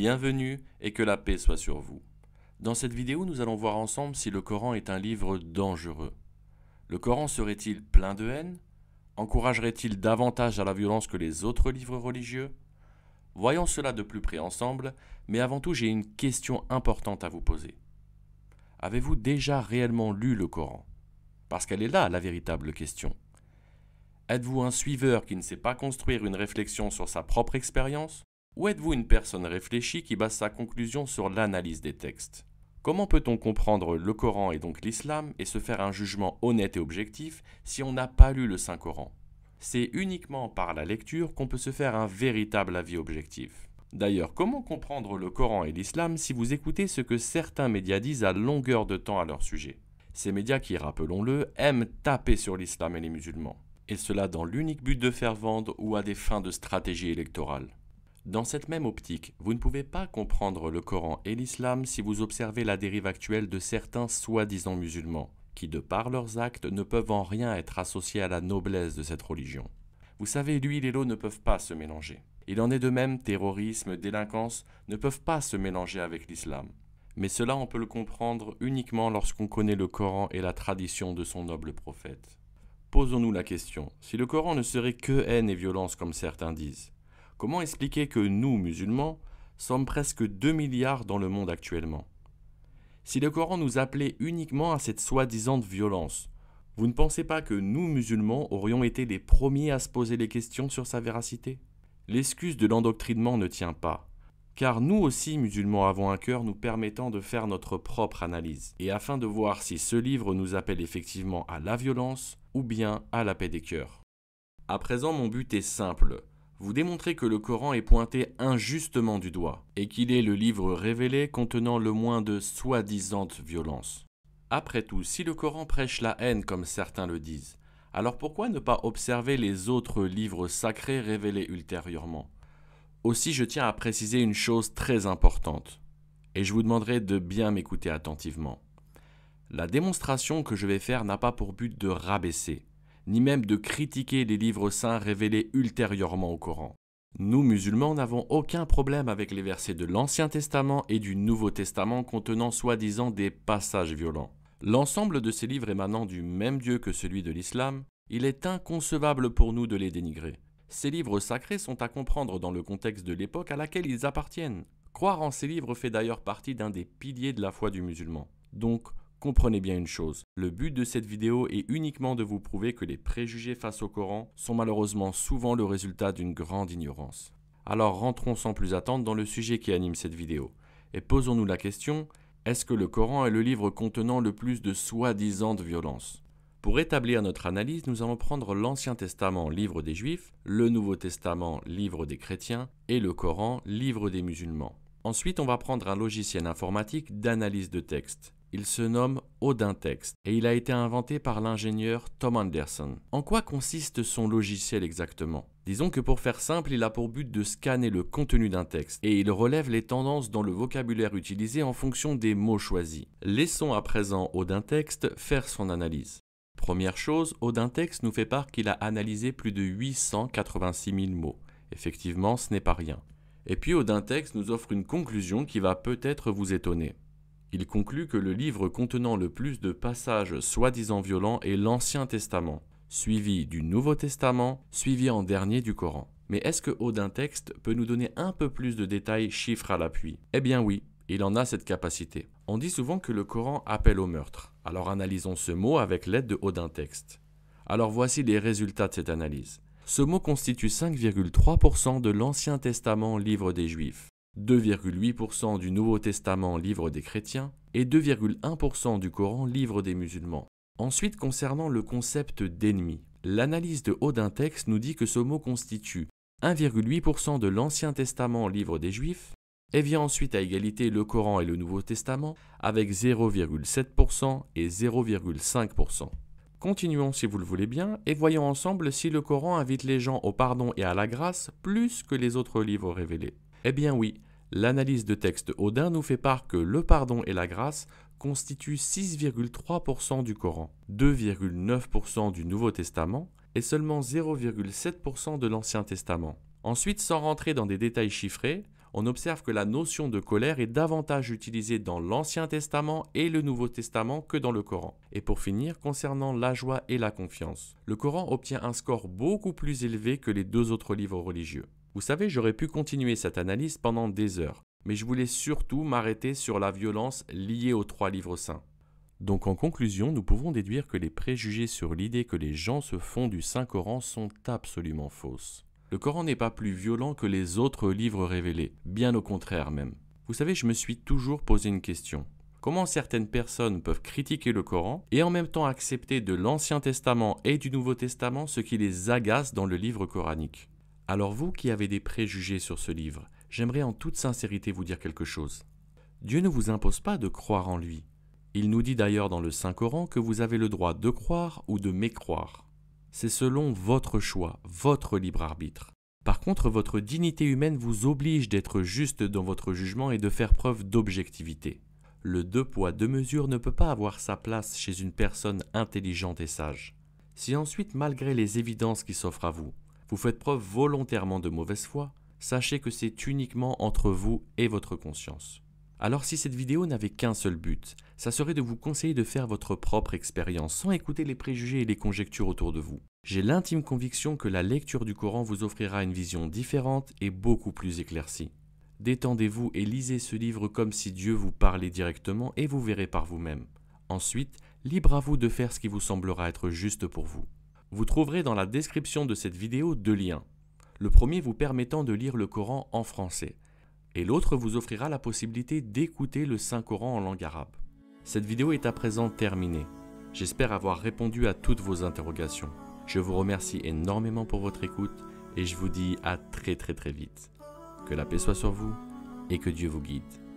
Bienvenue et que la paix soit sur vous. Dans cette vidéo, nous allons voir ensemble si le Coran est un livre dangereux. Le Coran serait-il plein de haine Encouragerait-il davantage à la violence que les autres livres religieux Voyons cela de plus près ensemble, mais avant tout j'ai une question importante à vous poser. Avez-vous déjà réellement lu le Coran Parce qu'elle est là la véritable question. Êtes-vous un suiveur qui ne sait pas construire une réflexion sur sa propre expérience ou êtes-vous une personne réfléchie qui base sa conclusion sur l'analyse des textes Comment peut-on comprendre le Coran et donc l'islam et se faire un jugement honnête et objectif si on n'a pas lu le Saint-Coran C'est uniquement par la lecture qu'on peut se faire un véritable avis objectif. D'ailleurs, comment comprendre le Coran et l'islam si vous écoutez ce que certains médias disent à longueur de temps à leur sujet Ces médias qui, rappelons-le, aiment taper sur l'islam et les musulmans. Et cela dans l'unique but de faire vendre ou à des fins de stratégie électorale. Dans cette même optique, vous ne pouvez pas comprendre le Coran et l'islam si vous observez la dérive actuelle de certains soi-disant musulmans, qui de par leurs actes ne peuvent en rien être associés à la noblesse de cette religion. Vous savez, l'huile et l'eau ne peuvent pas se mélanger. Il en est de même, terrorisme, délinquance ne peuvent pas se mélanger avec l'islam. Mais cela, on peut le comprendre uniquement lorsqu'on connaît le Coran et la tradition de son noble prophète. Posons-nous la question, si le Coran ne serait que haine et violence comme certains disent, Comment expliquer que nous, musulmans, sommes presque 2 milliards dans le monde actuellement Si le Coran nous appelait uniquement à cette soi-disant violence, vous ne pensez pas que nous, musulmans, aurions été les premiers à se poser les questions sur sa véracité L'excuse de l'endoctrinement ne tient pas, car nous aussi, musulmans, avons un cœur nous permettant de faire notre propre analyse, et afin de voir si ce livre nous appelle effectivement à la violence ou bien à la paix des cœurs. À présent, mon but est simple, vous démontrez que le Coran est pointé injustement du doigt et qu'il est le livre révélé contenant le moins de soi-disante violence. Après tout, si le Coran prêche la haine comme certains le disent, alors pourquoi ne pas observer les autres livres sacrés révélés ultérieurement Aussi, je tiens à préciser une chose très importante, et je vous demanderai de bien m'écouter attentivement. La démonstration que je vais faire n'a pas pour but de rabaisser, ni même de critiquer les livres saints révélés ultérieurement au Coran. Nous musulmans n'avons aucun problème avec les versets de l'Ancien Testament et du Nouveau Testament contenant soi-disant des passages violents. L'ensemble de ces livres émanant du même Dieu que celui de l'islam, il est inconcevable pour nous de les dénigrer. Ces livres sacrés sont à comprendre dans le contexte de l'époque à laquelle ils appartiennent. Croire en ces livres fait d'ailleurs partie d'un des piliers de la foi du musulman. Donc, Comprenez bien une chose, le but de cette vidéo est uniquement de vous prouver que les préjugés face au Coran sont malheureusement souvent le résultat d'une grande ignorance. Alors rentrons sans plus attendre dans le sujet qui anime cette vidéo, et posons-nous la question, est-ce que le Coran est le livre contenant le plus de soi-disant de violence Pour établir notre analyse, nous allons prendre l'Ancien Testament, livre des Juifs, le Nouveau Testament, livre des chrétiens, et le Coran, livre des musulmans. Ensuite, on va prendre un logiciel informatique d'analyse de texte. Il se nomme Odintext et il a été inventé par l'ingénieur Tom Anderson. En quoi consiste son logiciel exactement Disons que pour faire simple, il a pour but de scanner le contenu d'un texte et il relève les tendances dans le vocabulaire utilisé en fonction des mots choisis. Laissons à présent Odintext faire son analyse. Première chose, Odintext nous fait part qu'il a analysé plus de 886 000 mots. Effectivement, ce n'est pas rien. Et puis Odintext nous offre une conclusion qui va peut-être vous étonner. Il conclut que le livre contenant le plus de passages soi-disant violents est l'Ancien Testament, suivi du Nouveau Testament, suivi en dernier du Coran. Mais est-ce que Odin texte peut nous donner un peu plus de détails, chiffres à l'appui Eh bien oui, il en a cette capacité. On dit souvent que le Coran appelle au meurtre. Alors analysons ce mot avec l'aide de haut texte. Alors voici les résultats de cette analyse. Ce mot constitue 5,3% de l'Ancien Testament livre des Juifs. 2,8% du Nouveau Testament livre des chrétiens et 2,1% du Coran livre des musulmans. Ensuite, concernant le concept d'ennemi, l'analyse de haut texte nous dit que ce mot constitue 1,8% de l'Ancien Testament livre des Juifs, et vient ensuite à égalité le Coran et le Nouveau Testament avec 0,7% et 0,5%. Continuons si vous le voulez bien et voyons ensemble si le Coran invite les gens au pardon et à la grâce plus que les autres livres révélés. Eh bien oui, L'analyse de texte Odin nous fait part que le pardon et la grâce constituent 6,3% du Coran, 2,9% du Nouveau Testament et seulement 0,7% de l'Ancien Testament. Ensuite, sans rentrer dans des détails chiffrés, on observe que la notion de colère est davantage utilisée dans l'Ancien Testament et le Nouveau Testament que dans le Coran. Et pour finir, concernant la joie et la confiance, le Coran obtient un score beaucoup plus élevé que les deux autres livres religieux. Vous savez, j'aurais pu continuer cette analyse pendant des heures, mais je voulais surtout m'arrêter sur la violence liée aux trois livres saints. Donc en conclusion, nous pouvons déduire que les préjugés sur l'idée que les gens se font du Saint-Coran sont absolument fausses. Le Coran n'est pas plus violent que les autres livres révélés, bien au contraire même. Vous savez, je me suis toujours posé une question. Comment certaines personnes peuvent critiquer le Coran et en même temps accepter de l'Ancien Testament et du Nouveau Testament ce qui les agace dans le livre coranique alors vous qui avez des préjugés sur ce livre, j'aimerais en toute sincérité vous dire quelque chose. Dieu ne vous impose pas de croire en lui. Il nous dit d'ailleurs dans le Saint-Coran que vous avez le droit de croire ou de mécroire. C'est selon votre choix, votre libre arbitre. Par contre, votre dignité humaine vous oblige d'être juste dans votre jugement et de faire preuve d'objectivité. Le deux poids, deux mesures ne peut pas avoir sa place chez une personne intelligente et sage. Si ensuite, malgré les évidences qui s'offrent à vous, vous faites preuve volontairement de mauvaise foi, sachez que c'est uniquement entre vous et votre conscience. Alors si cette vidéo n'avait qu'un seul but, ça serait de vous conseiller de faire votre propre expérience sans écouter les préjugés et les conjectures autour de vous. J'ai l'intime conviction que la lecture du Coran vous offrira une vision différente et beaucoup plus éclaircie. Détendez-vous et lisez ce livre comme si Dieu vous parlait directement et vous verrez par vous-même. Ensuite, libre à vous de faire ce qui vous semblera être juste pour vous. Vous trouverez dans la description de cette vidéo deux liens. Le premier vous permettant de lire le Coran en français et l'autre vous offrira la possibilité d'écouter le Saint-Coran en langue arabe. Cette vidéo est à présent terminée. J'espère avoir répondu à toutes vos interrogations. Je vous remercie énormément pour votre écoute et je vous dis à très très très vite. Que la paix soit sur vous et que Dieu vous guide.